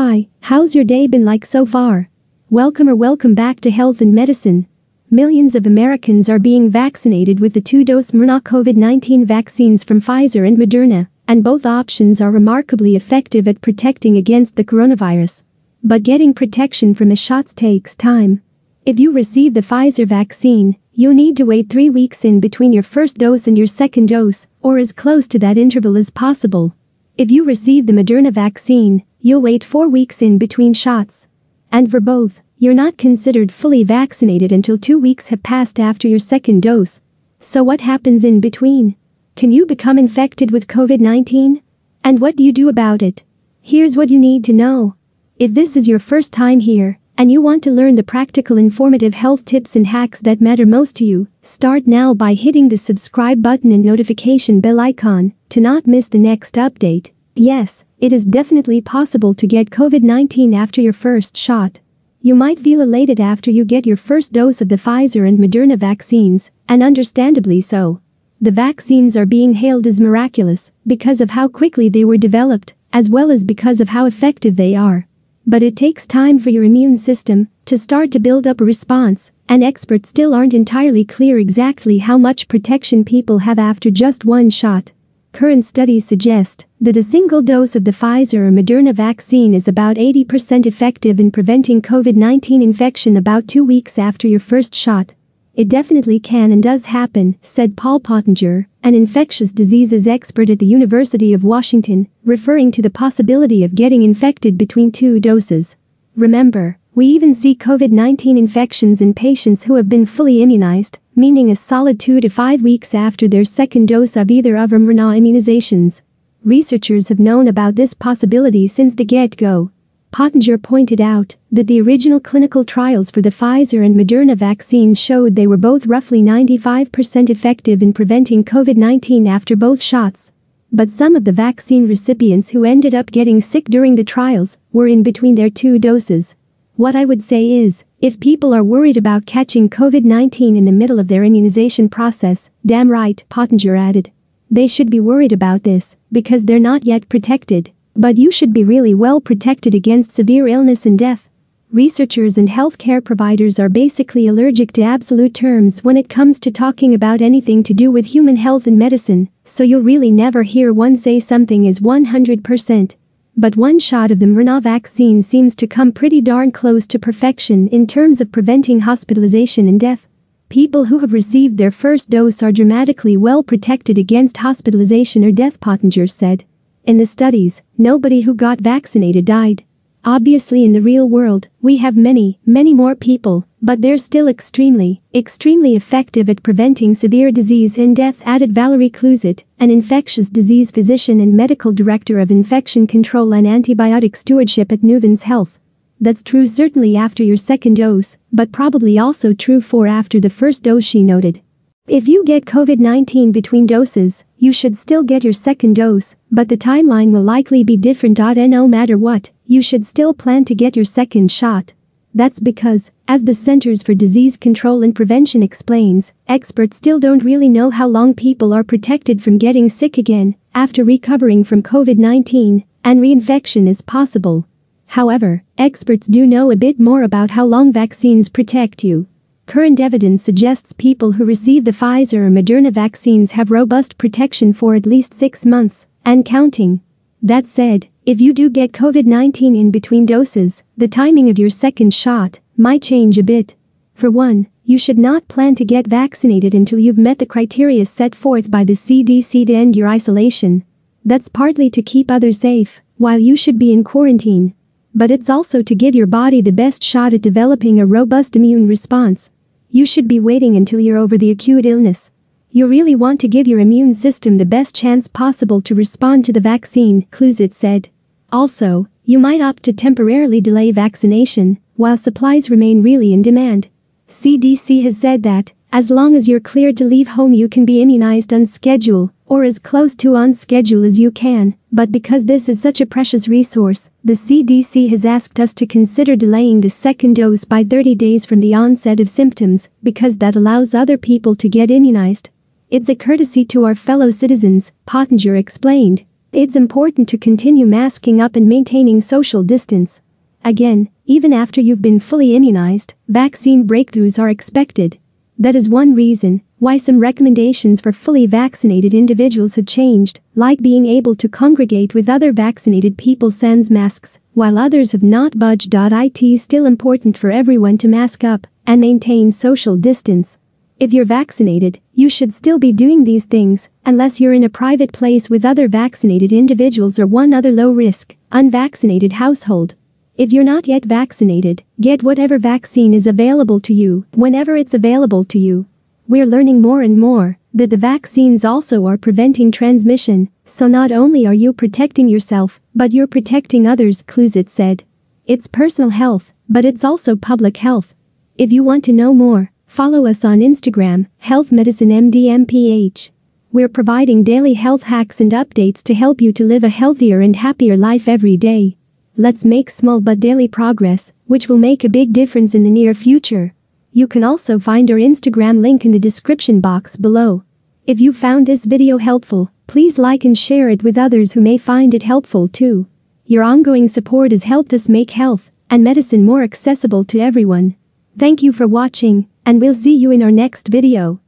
Hi, how's your day been like so far? Welcome or welcome back to Health and Medicine. Millions of Americans are being vaccinated with the two-dose Moderna COVID-19 vaccines from Pfizer and Moderna, and both options are remarkably effective at protecting against the coronavirus. But getting protection from the shots takes time. If you receive the Pfizer vaccine, you'll need to wait three weeks in between your first dose and your second dose, or as close to that interval as possible. If you receive the Moderna vaccine, you'll wait four weeks in between shots. And for both, you're not considered fully vaccinated until two weeks have passed after your second dose. So what happens in between? Can you become infected with COVID-19? And what do you do about it? Here's what you need to know. If this is your first time here, and you want to learn the practical informative health tips and hacks that matter most to you, start now by hitting the subscribe button and notification bell icon to not miss the next update. Yes, it is definitely possible to get COVID-19 after your first shot. You might feel elated after you get your first dose of the Pfizer and Moderna vaccines, and understandably so. The vaccines are being hailed as miraculous because of how quickly they were developed, as well as because of how effective they are. But it takes time for your immune system to start to build up a response, and experts still aren't entirely clear exactly how much protection people have after just one shot. Current studies suggest that a single dose of the Pfizer or Moderna vaccine is about 80% effective in preventing COVID 19 infection about two weeks after your first shot. It definitely can and does happen, said Paul Pottinger, an infectious diseases expert at the University of Washington, referring to the possibility of getting infected between two doses. Remember, we even see COVID-19 infections in patients who have been fully immunized, meaning a solid two to five weeks after their second dose of either of mRNA immunizations. Researchers have known about this possibility since the get-go. Pottinger pointed out that the original clinical trials for the Pfizer and Moderna vaccines showed they were both roughly 95% effective in preventing COVID-19 after both shots. But some of the vaccine recipients who ended up getting sick during the trials were in between their two doses. What I would say is, if people are worried about catching COVID-19 in the middle of their immunization process, damn right, Pottinger added. They should be worried about this, because they're not yet protected. But you should be really well protected against severe illness and death. Researchers and healthcare providers are basically allergic to absolute terms when it comes to talking about anything to do with human health and medicine, so you'll really never hear one say something is 100% but one shot of the mRNA vaccine seems to come pretty darn close to perfection in terms of preventing hospitalization and death. People who have received their first dose are dramatically well protected against hospitalization or death, Pottinger said. In the studies, nobody who got vaccinated died. Obviously in the real world, we have many, many more people, but they're still extremely, extremely effective at preventing severe disease and death added Valerie Cluzet, an infectious disease physician and medical director of infection control and antibiotic stewardship at Nuvens Health. That's true certainly after your second dose, but probably also true for after the first dose she noted. If you get COVID-19 between doses, you should still get your second dose, but the timeline will likely be different. No matter what, you should still plan to get your second shot. That's because, as the Centers for Disease Control and Prevention explains, experts still don't really know how long people are protected from getting sick again after recovering from COVID-19, and reinfection is possible. However, experts do know a bit more about how long vaccines protect you. Current evidence suggests people who receive the Pfizer or Moderna vaccines have robust protection for at least six months and counting. That said, if you do get COVID 19 in between doses, the timing of your second shot might change a bit. For one, you should not plan to get vaccinated until you've met the criteria set forth by the CDC to end your isolation. That's partly to keep others safe, while you should be in quarantine. But it's also to give your body the best shot at developing a robust immune response you should be waiting until you're over the acute illness. You really want to give your immune system the best chance possible to respond to the vaccine, Cluzet said. Also, you might opt to temporarily delay vaccination while supplies remain really in demand. CDC has said that as long as you're cleared to leave home you can be immunized on schedule, or as close to on schedule as you can, but because this is such a precious resource, the CDC has asked us to consider delaying the second dose by 30 days from the onset of symptoms because that allows other people to get immunized. It's a courtesy to our fellow citizens, Pottinger explained. It's important to continue masking up and maintaining social distance. Again, even after you've been fully immunized, vaccine breakthroughs are expected. That is one reason why some recommendations for fully vaccinated individuals have changed, like being able to congregate with other vaccinated people sans masks, while others have not budged. It is still important for everyone to mask up and maintain social distance. If you're vaccinated, you should still be doing these things, unless you're in a private place with other vaccinated individuals or one other low risk, unvaccinated household. If you're not yet vaccinated, get whatever vaccine is available to you whenever it's available to you. We're learning more and more that the vaccines also are preventing transmission, so not only are you protecting yourself, but you're protecting others, Clusit said. It's personal health, but it's also public health. If you want to know more, follow us on Instagram, Health Medicine MDMPH. We're providing daily health hacks and updates to help you to live a healthier and happier life every day. Let's make small but daily progress, which will make a big difference in the near future. You can also find our Instagram link in the description box below. If you found this video helpful, please like and share it with others who may find it helpful too. Your ongoing support has helped us make health and medicine more accessible to everyone. Thank you for watching, and we'll see you in our next video.